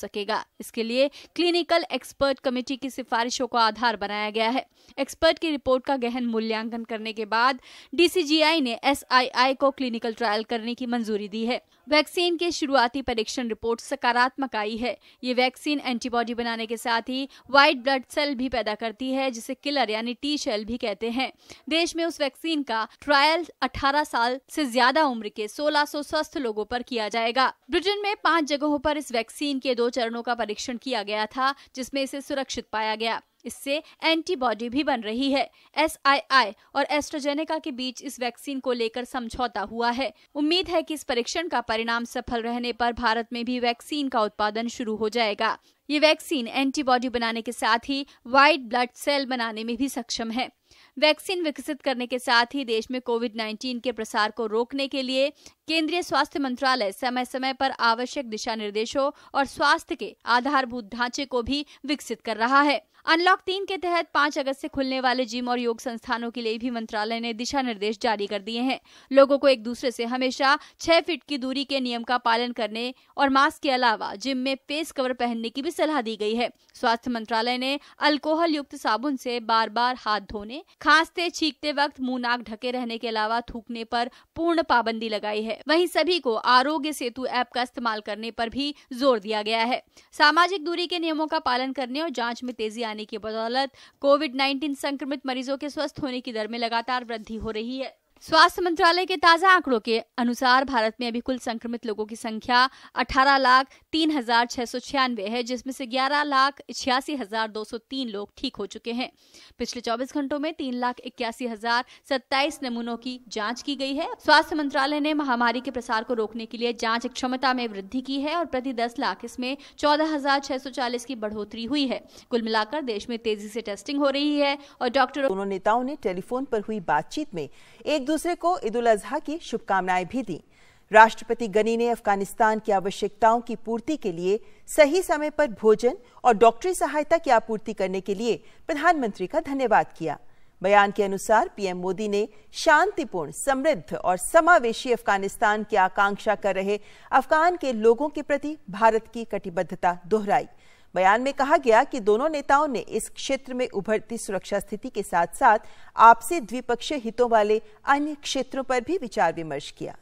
सकेगा इसके लिए क्लिनिकल एक्सपर्ट कमेटी की सिफारिशों को आधार बनाया गया है एक्सपर्ट की रिपोर्ट का गहन मूल्यांकन करने के बाद डीसीजीआई ने एसआईआई को क्लिनिकल ट्रायल करने की मंजूरी दी है वैक्सीन के शुरुआती परीक्षण रिपोर्ट सकारात्मक आई है ये वैक्सीन एंटीबॉडी बनाने के साथ ही व्हाइट ब्लड सेल भी पैदा करती है जिसे किलर यानी टी सेल भी कहते हैं देश में उस वैक्सीन का ट्रायल 18 साल से ज्यादा उम्र के 1600 स्वस्थ लोगों पर किया जाएगा ब्रिटेन में पांच जगहों पर इस वैक्सीन के दो चरणों का परीक्षण किया गया था जिसमें इसे सुरक्षित पाया गया इससे एंटीबॉडी भी बन रही है एस और एस्ट्रोजेनेका के बीच इस वैक्सीन को लेकर समझौता हुआ है उम्मीद है कि इस परीक्षण का परिणाम सफल रहने पर भारत में भी वैक्सीन का उत्पादन शुरू हो जाएगा ये वैक्सीन एंटीबॉडी बनाने के साथ ही वाइट ब्लड सेल बनाने में भी सक्षम है वैक्सीन विकसित करने के साथ ही देश में कोविड 19 के प्रसार को रोकने के लिए केंद्रीय स्वास्थ्य मंत्रालय समय समय पर आवश्यक दिशा निर्देशों और स्वास्थ्य के आधारभूत ढांचे को भी विकसित कर रहा है अनलॉक तीन के तहत पाँच अगस्त से खुलने वाले जिम और योग संस्थानों के लिए भी मंत्रालय ने दिशा निर्देश जारी कर दिए हैं लोगों को एक दूसरे से हमेशा छह फीट की दूरी के नियम का पालन करने और मास्क के अलावा जिम में फेस कवर पहनने की भी सलाह दी गई है स्वास्थ्य मंत्रालय ने अल्कोहल युक्त साबुन से बार बार हाथ धोने खांसते छींकते वक्त मुंह नाक ढके रहने के अलावा थूकने पर पूर्ण पाबंदी लगाई है वहीं सभी को आरोग्य सेतु ऐप का इस्तेमाल करने पर भी जोर दिया गया है सामाजिक दूरी के नियमों का पालन करने और जांच में तेजी आने की बदौलत कोविड 19 संक्रमित मरीजों के स्वस्थ होने की दर में लगातार वृद्धि हो रही है स्वास्थ्य मंत्रालय के ताजा आंकड़ों के अनुसार भारत में अभी कुल संक्रमित लोगों की संख्या अठारह लाख तीन हजार छह सौ छियानवे है जिसमें से ग्यारह लाख छियासी हजार दो सौ तीन लोग ठीक हो चुके हैं पिछले 24 घंटों में तीन लाख इक्यासी हजार सत्ताईस नमूनों की जांच की गई है स्वास्थ्य मंत्रालय ने महामारी के प्रसार को रोकने के लिए जांच क्षमता में वृद्धि की है और प्रति दस लाख इसमें चौदह हजार छह सौ चालीस की बढ़ोतरी हुई है कुल मिलाकर देश में तेजी से टेस्टिंग हो रही है और डॉक्टरों नेताओं ने टेलीफोन पर हुई बातचीत में एक दूसरे को ईद उल अजहा की शुभकामनाएं भी दी राष्ट्रपति गनी ने अफगानिस्तान की आवश्यकताओं की पूर्ति के लिए सही समय पर भोजन और डॉक्टरी सहायता की आपूर्ति करने के लिए प्रधानमंत्री का धन्यवाद किया बयान के अनुसार पीएम मोदी ने शांतिपूर्ण समृद्ध और समावेशी अफगानिस्तान की आकांक्षा कर रहे अफगान के लोगों के प्रति भारत की कटिबद्धता दोहराई बयान में कहा गया कि दोनों नेताओं ने इस क्षेत्र में उभरती सुरक्षा स्थिति के साथ साथ आपसी द्विपक्षीय हितों वाले अन्य क्षेत्रों पर भी विचार विमर्श किया